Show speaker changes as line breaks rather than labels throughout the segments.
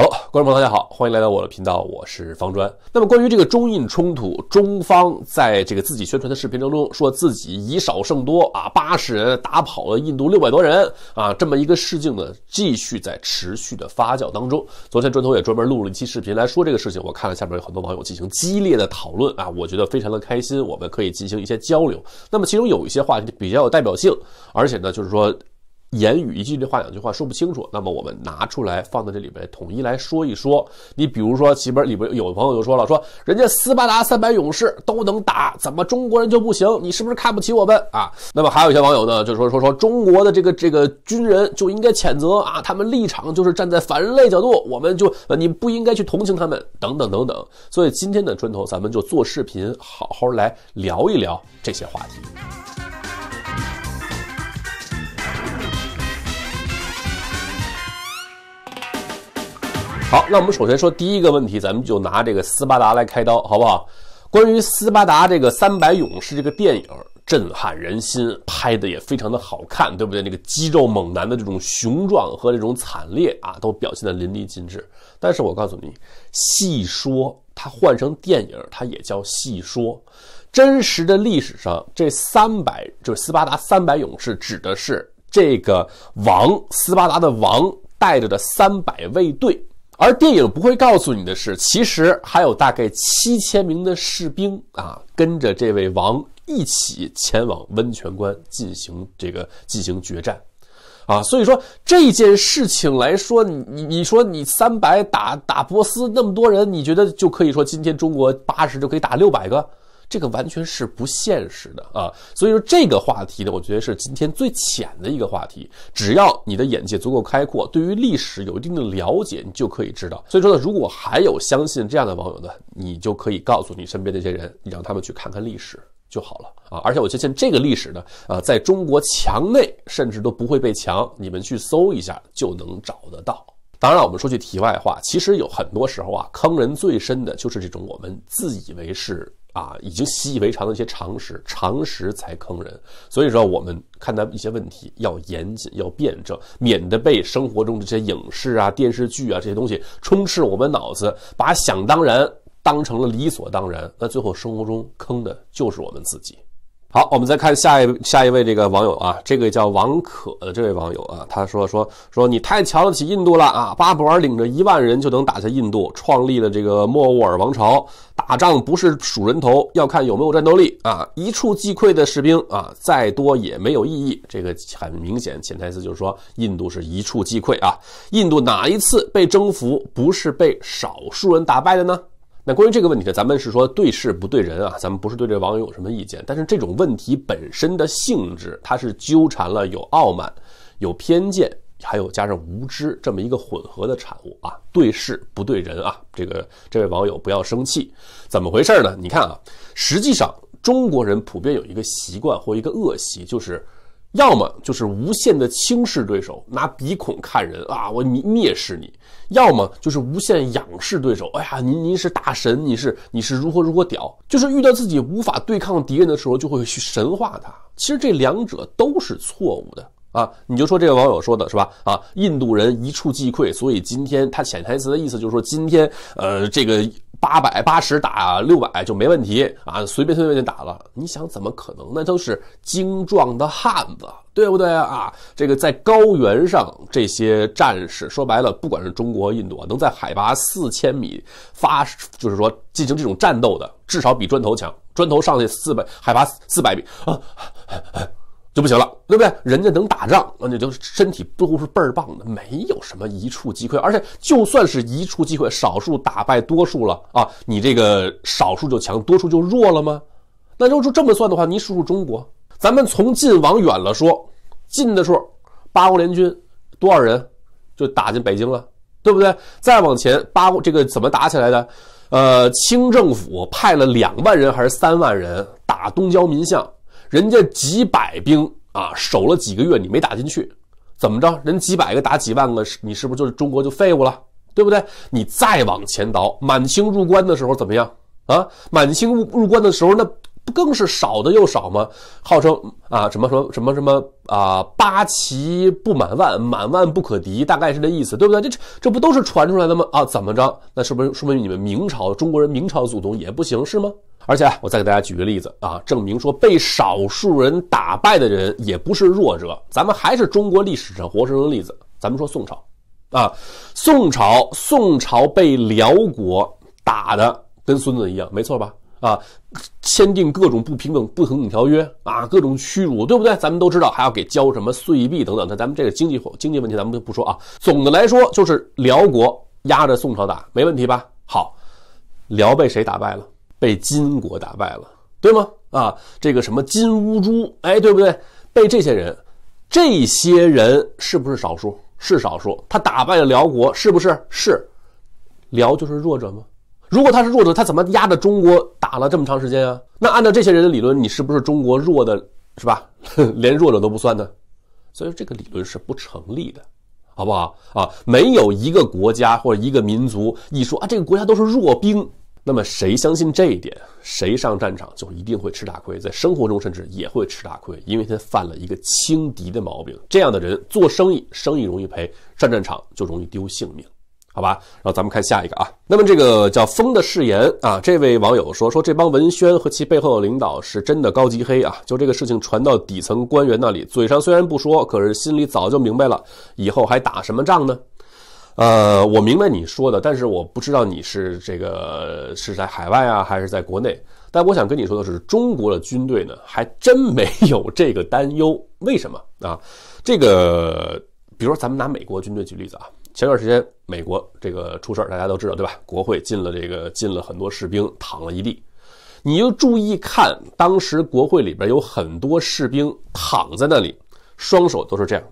好，观众朋友，大家好，欢迎来到我的频道，我是方砖。那么关于这个中印冲突，中方在这个自己宣传的视频当中说自己以少胜多啊，八十人打跑了印度六百多人啊，这么一个事情呢，继续在持续的发酵当中。昨天砖头也专门录了一期视频来说这个事情，我看了下面有很多网友进行激烈的讨论啊，我觉得非常的开心，我们可以进行一些交流。那么其中有一些话题比较有代表性，而且呢，就是说。言语一句这话两句话说不清楚，那么我们拿出来放在这里边统一来说一说。你比如说，里边里边有的朋友就说了，说人家斯巴达三百勇士都能打，怎么中国人就不行？你是不是看不起我们啊？那么还有一些网友呢，就说说说中国的这个这个军人就应该谴责啊，他们立场就是站在反人类角度，我们就你不应该去同情他们，等等等等。所以今天的砖头，咱们就做视频，好好来聊一聊这些话题。好，那我们首先说第一个问题，咱们就拿这个斯巴达来开刀，好不好？关于斯巴达这个三百勇士这个电影震撼人心，拍的也非常的好看，对不对？那个肌肉猛男的这种雄壮和这种惨烈啊，都表现的淋漓尽致。但是我告诉你，戏说它换成电影，它也叫戏说。真实的历史上，这三百就是斯巴达三百勇士，指的是这个王斯巴达的王带着的三百卫队。而电影不会告诉你的是，其实还有大概七千名的士兵啊，跟着这位王一起前往温泉关进行这个进行决战，啊，所以说这件事情来说，你你说你三百打打波斯那么多人，你觉得就可以说今天中国八十就可以打六百个？这个完全是不现实的啊，所以说这个话题呢，我觉得是今天最浅的一个话题。只要你的眼界足够开阔，对于历史有一定的了解，你就可以知道。所以说呢，如果还有相信这样的网友呢，你就可以告诉你身边那些人，你让他们去看看历史就好了啊。而且我相信这个历史呢，啊，在中国墙内甚至都不会被墙，你们去搜一下就能找得到。当然，我们说句题外话，其实有很多时候啊，坑人最深的就是这种我们自以为是。啊，已经习以为常的一些常识，常识才坑人。所以说，我们看待一些问题要严谨，要辩证，免得被生活中的这些影视啊、电视剧啊这些东西充斥我们脑子，把想当然当成了理所当然。那最后，生活中坑的就是我们自己。好，我们再看下一下一位这个网友啊，这个叫王可的这位网友啊，他说说说你太瞧得起印度了啊，巴布尔领着一万人就能打下印度，创立了这个莫卧儿王朝，打仗不是数人头，要看有没有战斗力啊，一触即溃的士兵啊，再多也没有意义。这个很明显，潜台词就是说印度是一触即溃啊，印度哪一次被征服不是被少数人打败的呢？那关于这个问题呢，咱们是说对事不对人啊，咱们不是对这网友有什么意见，但是这种问题本身的性质，它是纠缠了有傲慢、有偏见，还有加上无知这么一个混合的产物啊。对事不对人啊，这个这位网友不要生气，怎么回事呢？你看啊，实际上中国人普遍有一个习惯或一个恶习，就是。要么就是无限的轻视对手，拿鼻孔看人啊，我蔑蔑视你；要么就是无限仰视对手，哎呀，您您是大神，你是你是如何如何屌，就是遇到自己无法对抗敌人的时候，就会去神化他。其实这两者都是错误的。啊，你就说这个网友说的是吧？啊，印度人一触即溃，所以今天他潜台词的意思就是说，今天呃，这个八百八十打六百就没问题啊，随便随便就打了。你想怎么可能？那都是精壮的汉子，对不对啊？这个在高原上，这些战士说白了，不管是中国印度，啊，能在海拔四千米发，就是说进行这种战斗的，至少比砖头强。砖头上去四百海拔四百米啊。就不行了，对不对？人家能打仗，那你就身体都是倍儿棒的，没有什么一触即溃。而且就算是一触即溃，少数打败多数了啊，你这个少数就强，多数就弱了吗？那要是这么算的话，你数数中国，咱们从近往远了说，近的数八国联军多少人就打进北京了，对不对？再往前，八国这个怎么打起来的？呃，清政府派了两万人还是三万人打东交民巷？人家几百兵啊，守了几个月，你没打进去，怎么着？人几百个打几万个，你是不是就是中国就废物了？对不对？你再往前倒，满清入关的时候怎么样啊？满清入入关的时候，那。不更是少的又少吗？号称啊什么什么什么什么啊八旗不满万，满万不可敌，大概是这意思，对不对？这这不都是传出来的吗？啊，怎么着？那是不是说明你们明朝中国人，明朝祖宗也不行是吗？而且我再给大家举个例子啊，证明说被少数人打败的人也不是弱者。咱们还是中国历史上活生生例子，咱们说宋朝，啊，宋朝宋朝被辽国打的跟孙子一样，没错吧？啊，签订各种不平等、不平等条约啊，各种屈辱，对不对？咱们都知道，还要给交什么碎币等等。那咱们这个经济、经济问题，咱们就不说啊。总的来说，就是辽国压着宋朝打，没问题吧？好，辽被谁打败了？被金国打败了，对吗？啊，这个什么金乌珠，哎，对不对？被这些人，这些人是不是少数？是少数。他打败了辽国，是不是？是。辽就是弱者吗？如果他是弱者，他怎么压着中国打了这么长时间啊？那按照这些人的理论，你是不是中国弱的，是吧？连弱者都不算呢？所以说这个理论是不成立的，好不好啊？没有一个国家或者一个民族，一说啊这个国家都是弱兵，那么谁相信这一点？谁上战场就一定会吃大亏，在生活中甚至也会吃大亏，因为他犯了一个轻敌的毛病。这样的人做生意，生意容易赔；上战场就容易丢性命。好吧，然后咱们看下一个啊。那么这个叫《风的誓言》啊，这位网友说说这帮文宣和其背后的领导是真的高级黑啊。就这个事情传到底层官员那里，嘴上虽然不说，可是心里早就明白了。以后还打什么仗呢？呃，我明白你说的，但是我不知道你是这个是在海外啊，还是在国内。但我想跟你说的是，中国的军队呢，还真没有这个担忧。为什么啊？这个，比如说咱们拿美国军队举例子啊，前段时间。美国这个出事儿，大家都知道对吧？国会进了这个，进了很多士兵，躺了一地。你就注意看，当时国会里边有很多士兵躺在那里，双手都是这样。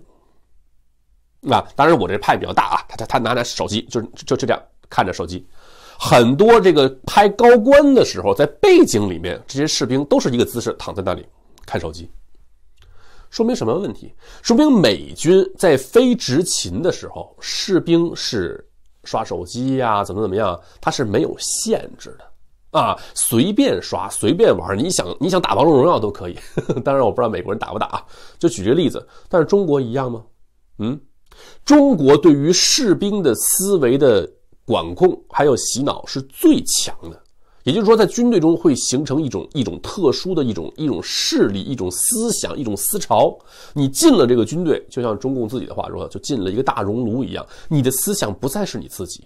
那当然，我这派比较大啊，他他他拿拿手机，就就就这样看着手机。很多这个拍高官的时候，在背景里面，这些士兵都是一个姿势躺在那里看手机。说明什么问题？说明美军在非执勤的时候，士兵是刷手机呀，怎么怎么样？他是没有限制的，啊，随便刷，随便玩。你想，你想打《王者荣耀》都可以。当然，我不知道美国人打不打啊。就举这个例子，但是中国一样吗？嗯，中国对于士兵的思维的管控还有洗脑是最强的。也就是说，在军队中会形成一种一种特殊的一种一种势力、一种思想、一种思潮。你进了这个军队，就像中共自己的话说，就进了一个大熔炉一样。你的思想不再是你自己，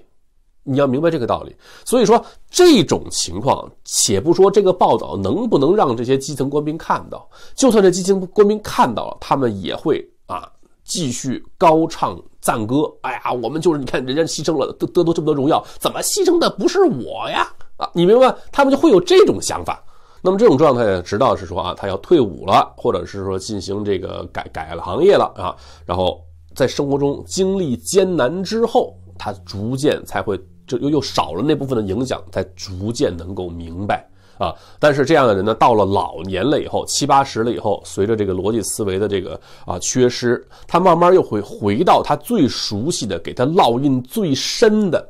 你要明白这个道理。所以说，这种情况，且不说这个报道能不能让这些基层官兵看到，就算这基层官兵看到了，他们也会啊继续高唱赞歌。哎呀，我们就是你看，人家牺牲了得得到这么多荣耀，怎么牺牲的不是我呀？啊，你明白，他们就会有这种想法。那么这种状态呢，直到是说啊，他要退伍了，或者是说进行这个改改了行业了啊，然后在生活中经历艰难之后，他逐渐才会就又又少了那部分的影响，才逐渐能够明白啊。但是这样的人呢，到了老年了以后，七八十了以后，随着这个逻辑思维的这个啊缺失，他慢慢又会回到他最熟悉的，给他烙印最深的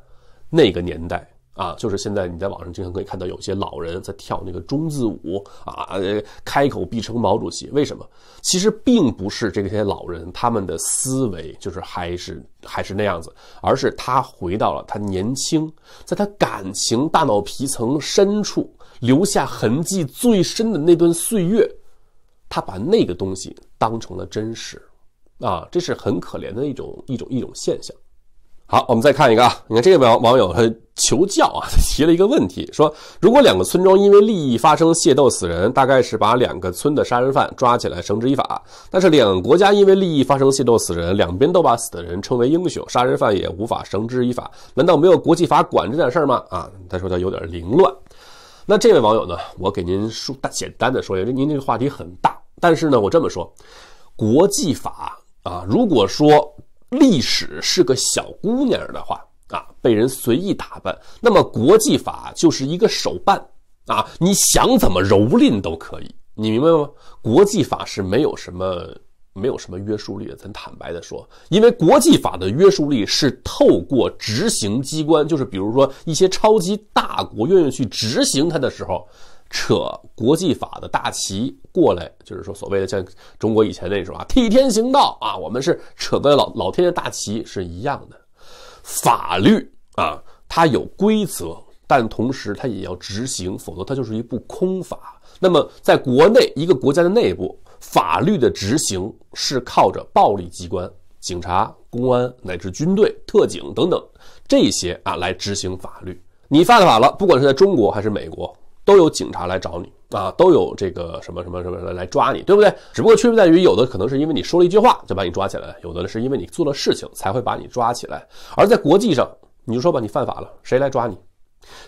那个年代。啊，就是现在你在网上经常可以看到有些老人在跳那个中字舞啊，开口必称毛主席。为什么？其实并不是这些老人他们的思维就是还是还是那样子，而是他回到了他年轻，在他感情大脑皮层深处留下痕迹最深的那段岁月，他把那个东西当成了真实，啊，这是很可怜的一种一种一种现象。好，我们再看一个啊，你看这个网网友他求教啊，提了一个问题，说如果两个村庄因为利益发生械斗死人，大概是把两个村的杀人犯抓起来绳之以法。但是两个国家因为利益发生械斗死人，两边都把死的人称为英雄，杀人犯也无法绳之以法，难道没有国际法管这件事吗？啊，他说他有点凌乱。那这位网友呢，我给您说，简单的说一下，您这个话题很大，但是呢，我这么说，国际法啊，如果说。历史是个小姑娘的话啊，被人随意打扮，那么国际法就是一个手办啊，你想怎么蹂躏都可以，你明白吗？国际法是没有什么。没有什么约束力的，咱坦白的说，因为国际法的约束力是透过执行机关，就是比如说一些超级大国愿意去执行它的时候，扯国际法的大旗过来，就是说所谓的像中国以前那时候啊，替天行道啊，我们是扯的老老天的大旗是一样的。法律啊，它有规则，但同时它也要执行，否则它就是一部空法。那么在国内一个国家的内部。法律的执行是靠着暴力机关、警察、公安乃至军队、特警等等这些啊来执行法律。你犯法了，不管是在中国还是美国，都有警察来找你啊，都有这个什么什么什么来来抓你，对不对？只不过区别在于，有的可能是因为你说了一句话就把你抓起来有的是因为你做了事情才会把你抓起来。而在国际上，你就说吧，你犯法了，谁来抓你？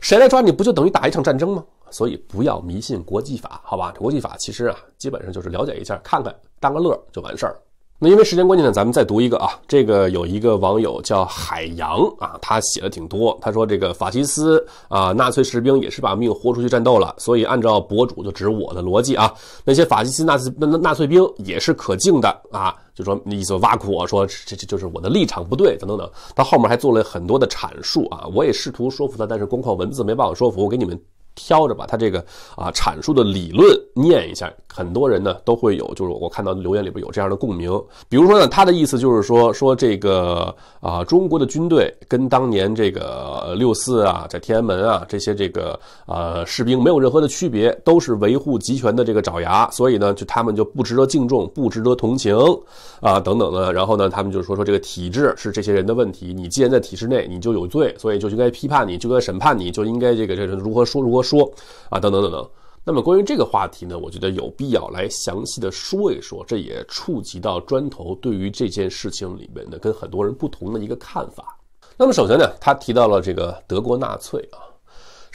谁来抓你不就等于打一场战争吗？所以不要迷信国际法，好吧？国际法其实啊，基本上就是了解一下，看看当个乐就完事儿。那因为时间关系呢，咱们再读一个啊。这个有一个网友叫海洋啊，他写的挺多。他说这个法西斯啊，纳粹士兵也是把命豁出去战斗了，所以按照博主就指我的逻辑啊，那些法西斯、纳粹、纳纳粹兵也是可敬的啊。就说意思挖苦我说这这就是我的立场不对等等等。他后面还做了很多的阐述啊，我也试图说服他，但是光靠文字没办法说服。我给你们。挑着把他这个啊阐述的理论念一下，很多人呢都会有，就是我看到留言里边有这样的共鸣。比如说呢，他的意思就是说，说这个啊，中国的军队跟当年这个六四啊，在天安门啊这些这个啊士兵没有任何的区别，都是维护集权的这个爪牙，所以呢，就他们就不值得敬重，不值得同情啊等等的。然后呢，他们就说说这个体制是这些人的问题，你既然在体制内，你就有罪，所以就应该批判你，就应该审判你，就应该这个这个如何说如何。说啊，等等等等。那么关于这个话题呢，我觉得有必要来详细的说一说，这也触及到砖头对于这件事情里面的跟很多人不同的一个看法。那么首先呢，他提到了这个德国纳粹啊。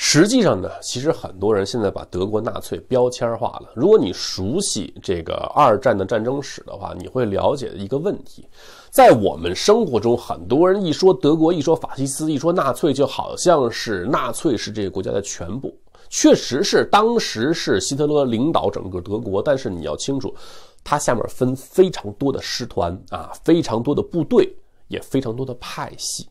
实际上呢，其实很多人现在把德国纳粹标签化了。如果你熟悉这个二战的战争史的话，你会了解一个问题：在我们生活中，很多人一说德国，一说法西斯，一说纳粹，就好像是纳粹是这个国家的全部。确实是，当时是希特勒领导整个德国，但是你要清楚，他下面分非常多的师团啊，非常多的部队，也非常多的派系。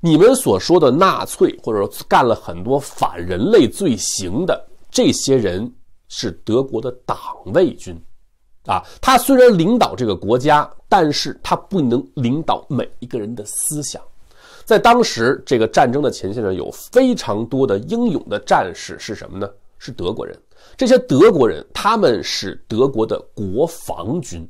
你们所说的纳粹，或者说干了很多反人类罪行的这些人，是德国的党卫军，啊，他虽然领导这个国家，但是他不能领导每一个人的思想。在当时这个战争的前线上有非常多的英勇的战士，是什么呢？是德国人。这些德国人他们是德国的国防军，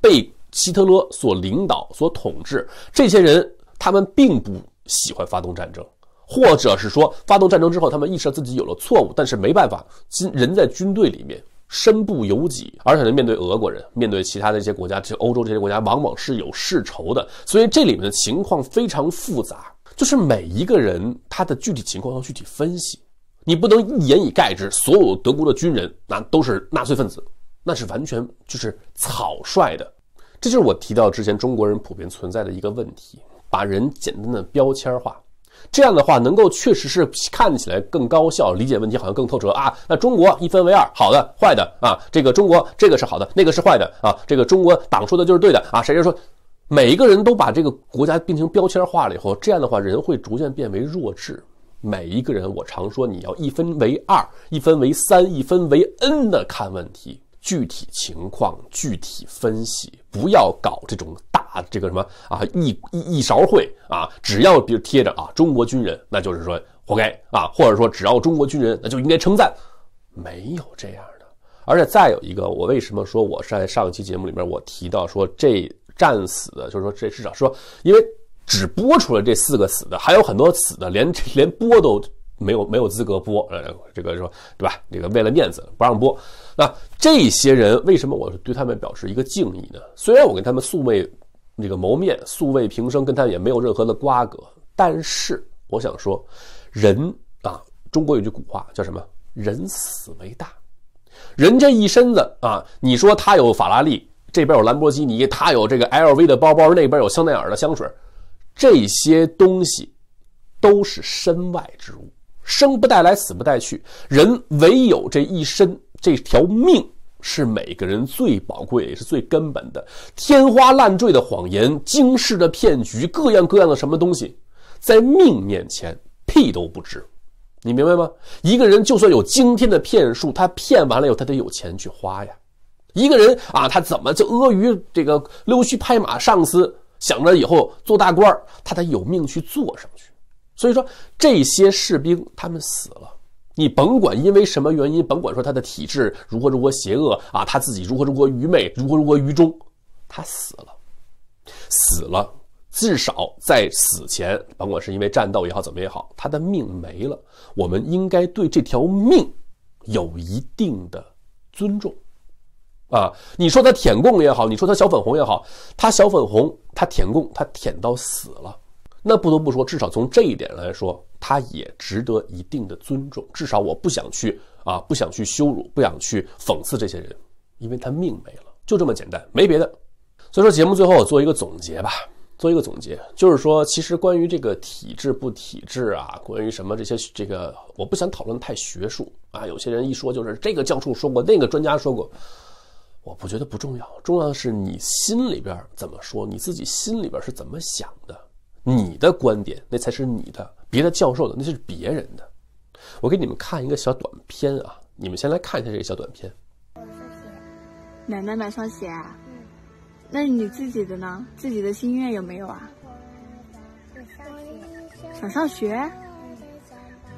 被希特勒所领导、所统治。这些人他们并不。喜欢发动战争，或者是说发动战争之后，他们意识到自己有了错误，但是没办法，今人在军队里面身不由己，而且呢，面对俄国人，面对其他的一些国家，这欧洲这些国家往往是有世仇的，所以这里面的情况非常复杂，就是每一个人他的具体情况要具体分析，你不能一言以概之，所有德国的军人那都是纳粹分子，那是完全就是草率的，这就是我提到之前中国人普遍存在的一个问题。把人简单的标签化，这样的话能够确实是看起来更高效，理解问题好像更透彻啊。那中国一分为二，好的坏的啊，这个中国这个是好的，那个是坏的啊，这个中国党说的就是对的啊。谁就说每一个人都把这个国家变成标签化了以后，这样的话人会逐渐变为弱智。每一个人我常说，你要一分为二，一分为三，一分为 N 的看问题，具体情况具体分析，不要搞这种大。啊，这个什么啊，一一一勺烩啊，只要比如贴着啊，中国军人，那就是说活该啊，或者说只要中国军人，那就应该称赞，没有这样的。而且再有一个，我为什么说，我是在上一期节目里面，我提到说这战死的，就是说这至少说，因为只播出了这四个死的，还有很多死的连连播都没有没有资格播，呃，这个说对吧？这个为了面子不让播。那这些人为什么我对他们表示一个敬意呢？虽然我跟他们素昧。这个谋面素未平生，跟他也没有任何的瓜葛。但是我想说，人啊，中国有句古话叫什么？人死为大。人这一身子啊，你说他有法拉利，这边有兰博基尼，他有这个 LV 的包包，那边有香奈儿的香水，这些东西都是身外之物，生不带来，死不带去。人唯有这一身这条命。是每个人最宝贵也是最根本的，天花乱坠的谎言、惊世的骗局，各样各样的什么东西，在命面前屁都不值。你明白吗？一个人就算有惊天的骗术，他骗完了以后，他得有钱去花呀。一个人啊，他怎么就阿谀这个溜须拍马上司，想着以后做大官儿，他得有命去做上去。所以说，这些士兵他们死了。你甭管因为什么原因，甭管说他的体质如何如何邪恶啊，他自己如何如何愚昧，如何如何愚忠，他死了，死了，至少在死前，甭管是因为战斗也好，怎么也好，他的命没了，我们应该对这条命有一定的尊重。啊，你说他舔供也好，你说他小粉红也好，他小粉红，他舔供，他舔到死了。那不得不说，至少从这一点来说，他也值得一定的尊重。至少我不想去啊，不想去羞辱，不想去讽刺这些人，因为他命没了，就这么简单，没别的。所以说，节目最后做一个总结吧，做一个总结，就是说，其实关于这个体制不体制啊，关于什么这些，这个我不想讨论太学术啊。有些人一说就是这个教授说过，那个专家说过，我不觉得不重要，重要的是你心里边怎么说，你自己心里边是怎么想的。你的观点，那才是你的；别的教授的，那是别人的。我给你们看一个小短片啊，你们先来看一下这个小短片。奶奶买双鞋啊。嗯。那你自己的呢？自己的心愿有没有啊？想上学。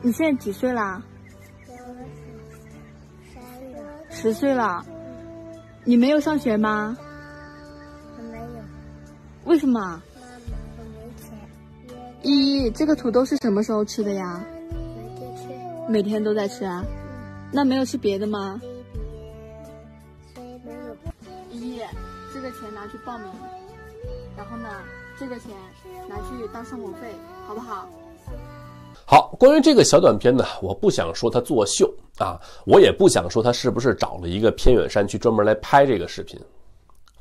你现在几岁啦？十岁了。十岁了？你没有上学吗？我没有。为什么？依依，这个土豆是什么时候吃的呀？每天都在吃啊，那没有吃别的吗？依依，这个钱拿去报名，然后呢，这个钱拿去当生活费，好不好？好，关于这个小短片呢，我不想说它作秀啊，我也不想说他是不是找了一个偏远山区专门来拍这个视频。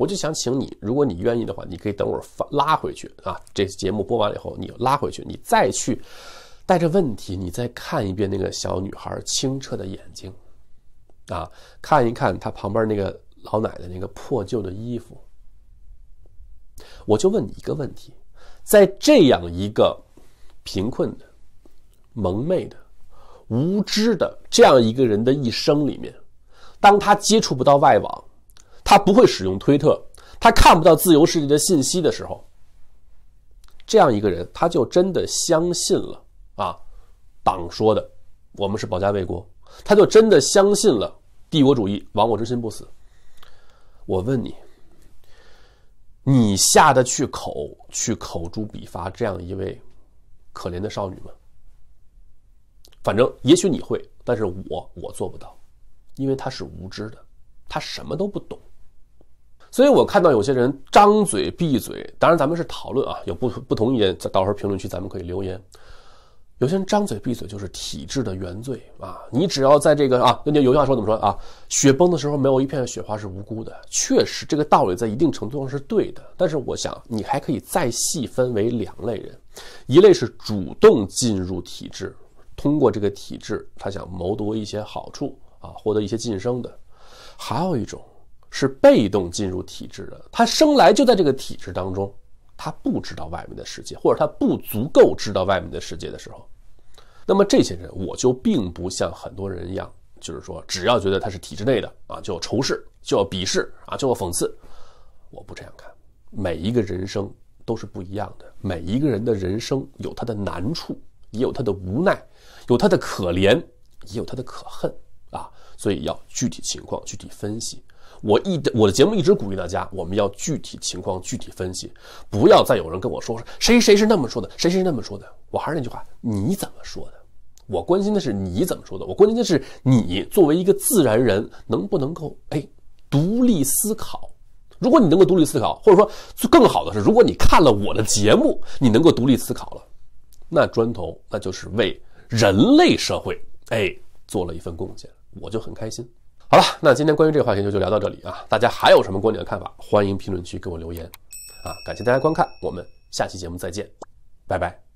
我就想请你，如果你愿意的话，你可以等会儿拉回去啊。这节目播完了以后，你拉回去，你再去带着问题，你再看一遍那个小女孩清澈的眼睛，啊，看一看她旁边那个老奶奶那个破旧的衣服。我就问你一个问题：在这样一个贫困的、蒙昧的、无知的这样一个人的一生里面，当他接触不到外网。他不会使用推特，他看不到自由世界的信息的时候，这样一个人，他就真的相信了啊，党说的，我们是保家卫国，他就真的相信了帝国主义亡我之心不死。我问你，你下得去口去口诛笔伐这样一位可怜的少女吗？反正也许你会，但是我我做不到，因为他是无知的，他什么都不懂。所以我看到有些人张嘴闭嘴，当然咱们是讨论啊，有不不同意，见，到时候评论区咱们可以留言。有些人张嘴闭嘴就是体制的原罪啊！你只要在这个啊，那句有句话说怎么说啊？雪崩的时候没有一片雪花是无辜的。确实，这个道理在一定程度上是对的。但是我想，你还可以再细分为两类人：一类是主动进入体制，通过这个体制他想谋夺一些好处啊，获得一些晋升的；还有一种。是被动进入体制的，他生来就在这个体制当中，他不知道外面的世界，或者他不足够知道外面的世界的时候，那么这些人我就并不像很多人一样，就是说，只要觉得他是体制内的啊，就要仇视，就要鄙视啊，就要讽刺。我不这样看，每一个人生都是不一样的，每一个人的人生有他的难处，也有他的无奈，有他的可怜，也有他的可恨啊，所以要具体情况具体分析。我一我的节目一直鼓励大家，我们要具体情况具体分析，不要再有人跟我说说谁谁是那么说的，谁谁是那么说的。我还是那句话，你怎么说的？我关心的是你怎么说的。我关心的是你作为一个自然人，能不能够哎独立思考。如果你能够独立思考，或者说更好的是，如果你看了我的节目，你能够独立思考了，那砖头那就是为人类社会哎做了一份贡献，我就很开心。好了，那今天关于这个话题就就聊到这里啊！大家还有什么观点的看法，欢迎评论区给我留言啊！感谢大家观看，我们下期节目再见，拜拜。